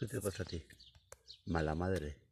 ¿Qué te pasa a ti? Mala madre.